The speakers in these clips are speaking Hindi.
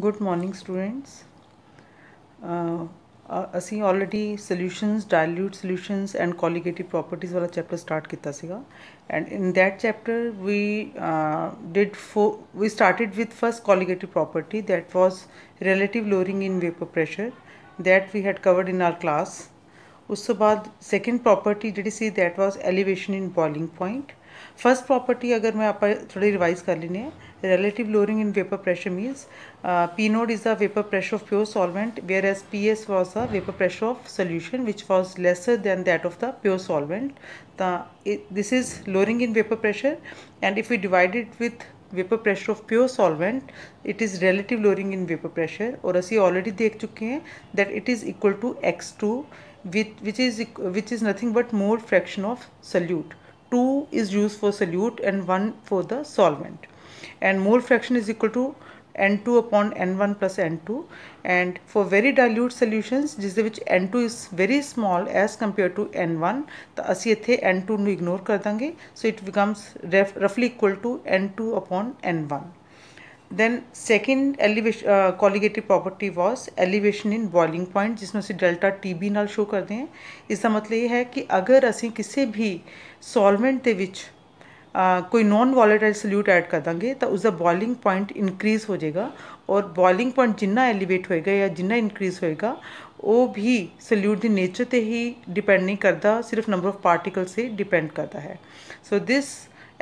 गुड मॉर्निंग स्टूडेंट्स असी already solutions dilute solutions and colligative properties वाला चैप्टर स्टार्ट किया and in that chapter we did for we started with first colligative property that was relative lowering in vapour pressure that we had covered in our class उस बाद सैकेंड प्रॉपर्टी जी see that was elevation in boiling point first property अगर मैं आप थोड़ी रिवाइज कर लेनी है relative lowering in vapour pressure means P naught is the vapour pressure of pure solvent whereas P S was a vapour pressure of solution which was lesser than that of the pure solvent the this is lowering in vapour pressure and if you divided with vapour pressure of pure solvent it is relative lowering in vapour pressure और असी ऑलरेडी देख चुके हैं that it is equal to X two which is which is nothing but more fraction of solute two is use for solute and one for the solvent and mole fraction is equal to n two upon n one plus n two and for very dilute solution जिस n two is very small as compare to n one तो असं इतने एन टू इग्नोर कर देंगे सो इट बिकम्स रेफ रफली equal to n two upon n one then second elevation uh, property was was in in point point जिसमें से डेल्टा टी बी शो करते हैं इसका मतलब यह है कि अगर असी किसी भी सॉलमेंट के uh, कोई नॉन वॉलेटाइल सल्यूट ऐड कर देंगे तो उसका बॉइलिंग पॉइंट इनक्रीज हो जाएगा और बॉइलिंग पॉइंट जिन्ना एलिवेट होएगा या जिन्ना इनक्रीज होएगा वो भी सल्यूट के नेचर से ही डिपेंड नहीं करता सिर्फ नंबर ऑफ पार्टिकल से डिपेंड करता है so this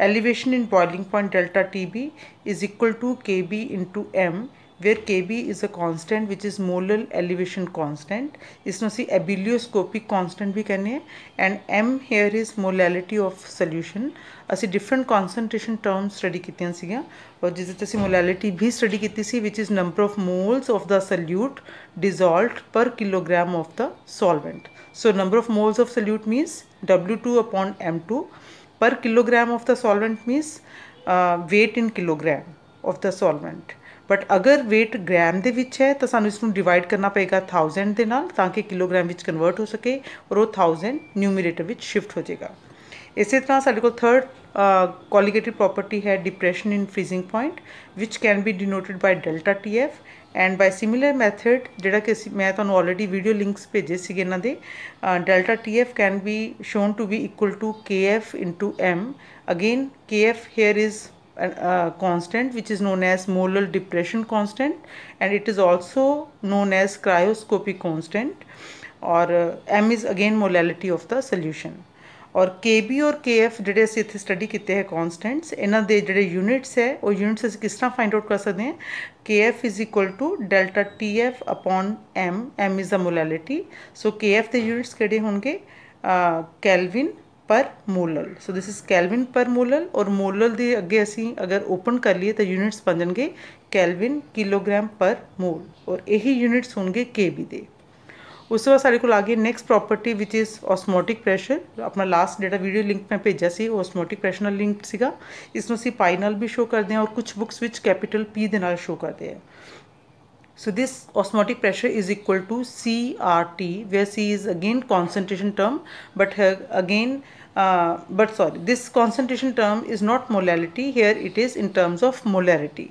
elevation in boiling point delta Tb is equal to Kb into m where Kb is a constant which is molal elevation constant. इसमें से ebullioscopic constant भी कहने हैं and m here is molality of solution. ਅਸੀਂ different concentration terms study ਕੀਤੀਆਂ ਸੀਗੀਆਂ ਔਰ ਜਿਸ ਵਿੱਚ ਅਸੀਂ molality ਵੀ study ਕੀਤੀ ਸੀ which is number of moles of the solute dissolved per kilogram of the solvent. So number of moles of solute means W2 upon M2 per kilogram of the solvent means weight in kilogram of the solvent but अगर वेट ग्राम के है तो सूँ इस डिवाइड करना पेगा थाउजेंड के ना कि किलोग्राम कन्वर्ट हो सके और थाउजेंड न्यूमीरेटर शिफ्ट हो जाएगा इस तरह साढ़े को थर्ड कॉलीगेटिव प्रॉपर्टी है depression in freezing point which can be denoted by delta T F and by similar method ਜਿਹੜਾ ਕਿ ਮੈਂ ਤੁਹਾਨੂੰ ਆਲਰੇਡੀ ਵੀਡੀਓ ਲਿੰਕਸ ਭੇਜੇ ਸੀਗੇ ਇਹਨਾਂ ਦੇ delta TF can be shown to be equal to KF into M again kf here is a uh, constant which is known as molar depression constant and it is also known as cryoscopic constant or uh, m is again molality of the solution और के बी और के एफ जो असं स्टडी किए हैं कॉन्सटेंट्स इन्हों जो यूनिट्स है वो यूनिट्स अस किस तरह फाइंड आउट कर सकते हैं K F is equal to delta T F upon M M is the molality so K F के यूनिट्स कड़े kelvin per molal so this is kelvin per molal और मोलल के अगे असी अगर ओपन कर लिए तो यूनिट्स बन जाएंगे कैलविन किलोग्राम पर मोल और यही यूनिट्स होगी के बी के उसके बाद सारे को आ गई next property which is osmotic pressure अपना लास्ट जोड़ा भीडियो लिंक मैं भेजा से ओसमोटिक प्रैशनल लिंक सेगा इसमें असं पाई नाल भी शो करते हैं और कुछ बुक्स विच कैपीटल पी के शो करते हैं so this osmotic pressure is equal to C R T where C is again concentration term but again but sorry this concentration term is not molarity here it is in terms of molarity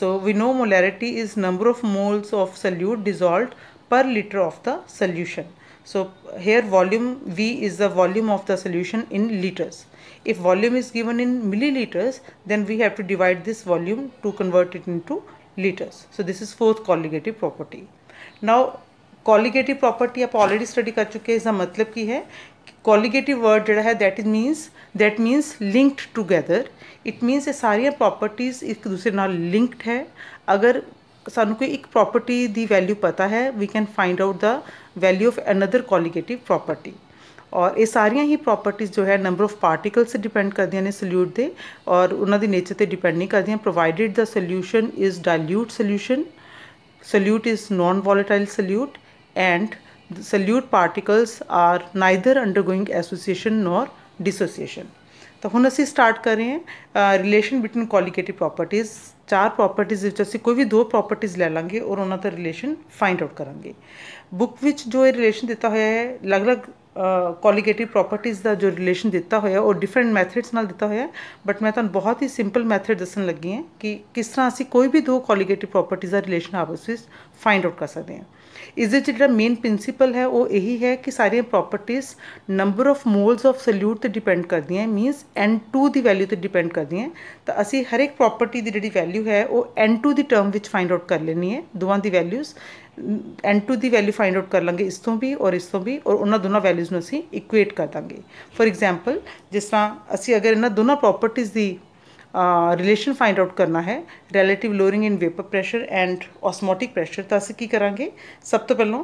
so we know molarity is number of moles of solute dissolve per liter of the solution. So here volume V is the volume of the solution in liters. If volume is given in milliliters, then we have to divide this volume to convert it into liters. So this is fourth colligative property. Now colligative property आप already study कर चुके हैं इसका मतलब की है colligative word जड़ा है that is means that means linked together. It means ये सारी properties एक दूसरे नाल linked है अगर सू एक प्रॉपर्टी की वैल्यू पता है we can find out the value of another colligative property और ये सारिया ही प्रॉपर्टीज़ जो है नंबर ऑफ पार्टिकल्स से डिपेंड कर दें सल्यूट के और उन्होंने नेचर से डिपेंड नहीं कर दें provided the solution is dilute solution solute is non volatile solute and solute particles are neither undergoing association nor dissociation तो हूँ असं स्टार्ट कर रहे हैं रिलेशन बिटवीन क्वालिकेटिव प्रॉपर्टीज़ चार प्रॉपर्टीज असं कोई भी दो प्रॉपर्टीज़ लै लेंगे और उन्होंने रिलेशन फाइंड आउट करेंगे बुक में जो ये रिलेशन दिता हुआ है अलग अलग कॉलीकेटिव प्रॉपर्टीज़ का जो रिलेशन दिता हुआ और डिफरेंट मैथड्स ना दिता हुआ बट मैं तुम बहुत ही सिंपल मैथड दसन लगी हैं कि किस तरह असं कोई भी दो कॉलीकेटिव प्रॉपर्टीज़ का रिलेशन आपस में फाइंड आउट कर सकते हैं इस जो मेन प्रिंसीपल है वो यही है कि सारे properties number of moles of solute से डिपेंड कर दी हैं मीनस एन टू की वैल्यू से डिपेंड कर दी तो असी हर एक प्रॉपर्टी की जी वैल्यू है वो एन टू की टर्म फाइंड आउट कर लेनी है दोवे की वैल्यूज़ एन टू की वैल्यू फाइंड आउट कर लेंगे इस तो भी और इस तो भी और उन्होंने दोनों वैल्यूज़ में असी इक्ुएट कर देंगे फॉर एग्जाम्पल जिस तरह असी अगर इन्होंने दोनों प्रॉपर्टीज़ की रिलेशन फाइंड आउट करना है relative lowering in vapour pressure and osmotic pressure तो अस की करा सब तो पहलों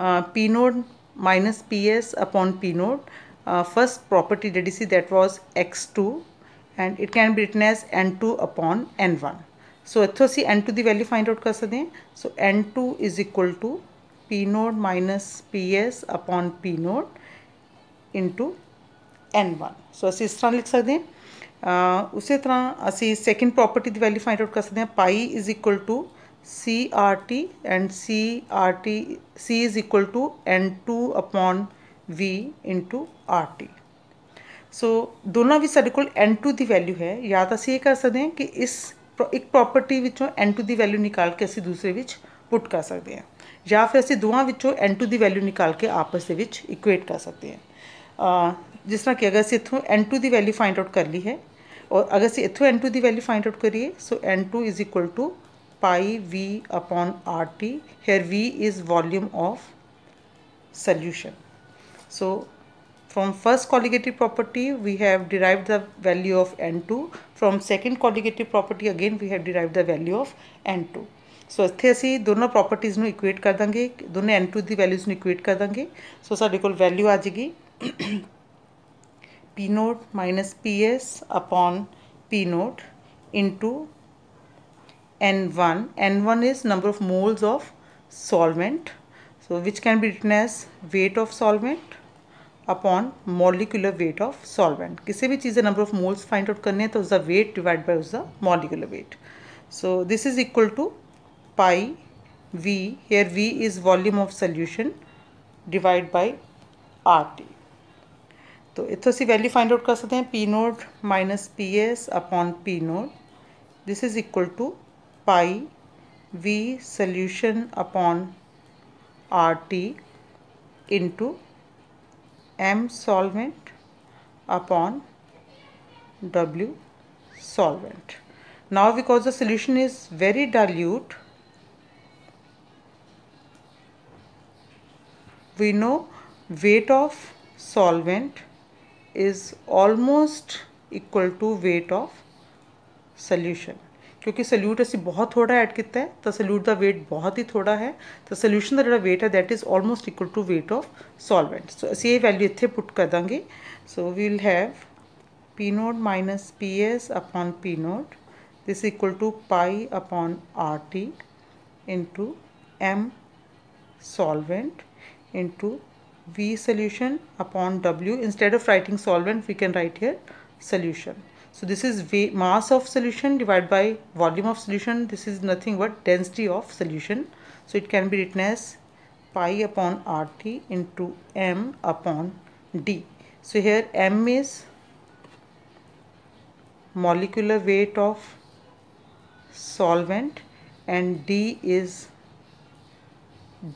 P P nought minus P S upon P P nought first property डेडी सी that was X two and it can be written as n two upon n one so इतों असी एन टू की वैल्यू फाइंड आउट कर सकते हैं so n two is equal to P P nought minus P S upon P into n one so असं इस तरह लिख सकते हैं उसी तरह असी सैकेंड प्रॉपर्टी की वैल्यू फाइंड आउट कर सकते हैं pi is equal to C R T and C R T C is equal to n two upon V into R T so दोनों भी साढ़े को एन टू की वैल्यू है या तो असं ये कर सकते हैं कि इस एक प्रॉपर्टी एन टू की वैल्यू निकाल के असी दूसरे में पुट कर सकते हैं या फिर असी दोवों एन टू की वैल्यू निकाल के आपस केट कर सकते हैं जिस तरह कि अगर असं इतों एन टू की वैल्यू फाइंड आउट कर ली है और अगर असं इतों एन टू की वैल्यू फाइंड आउट करिए so n two is equal to pi V upon R T here V is volume of solution so from first colligative property we have derive the value of n two from second colligative property again we have derive the value of n two so इतने असी दोनों प्रॉपर्टीज़ में इक्ुएट कर देंगे दोनों एन टू की वैल्यूज़ में इक्ुएट कर देंगे सो साढ़े को वैल्यू आ जाएगी P node minus ps upon p node into n1 n1 is number of moles of solvent so which can be written as weight of solvent upon molecular weight of solvent kisi bhi cheez number of moles find out karne hai the weight divided by the molecular weight so this is equal to pi v here v is volume of solution divided by rt तो इतों से वैल्यू फाइंड आउट कर सकते हैं P nought minus P S upon P nought this is equal to pi V solution upon R T into M solvent upon W solvent now because the solution is very dilute we know weight of solvent is almost equal to weight of solution क्योंकि सल्यूट असं बहुत थोड़ा ऐड किया है तो सल्यूट का वेट बहुत ही थोड़ा है तो सल्यूशन का जो वेट है that is almost equal to weight of solvent so असं ये वैल्यू इतने पुट कर देंगे so we'll have P nought minus P S upon P nought this equal to pi upon R T into M solvent into V solution upon W. Instead of writing solvent, we can write here solution. So this is v mass of solution divided by volume of solution. This is nothing but density of solution. So it can be written as pi upon RT into M upon D. So here M is molecular weight of solvent and D is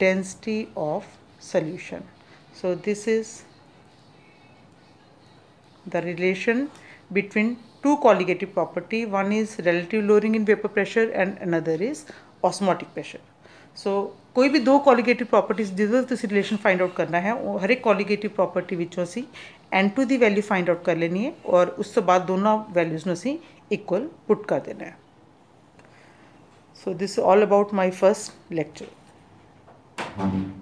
density of solution. so this is the relation between two colligative property one is relative lowering in vapor pressure and another is osmotic pressure so कोई भी दो कॉलीगेटिव प्रॉपर्टीज जिधर तो इस रिलेशन फाइंड आउट करना है हर एक कॉलीगेटिव प्रॉपर्टी विचों से एन टू दी वैल्यू फाइंड आउट कर लेनी है और उसके बाद दोनों वैल्यूज में से इक्वल पुट कर देना है so this all about my first lecture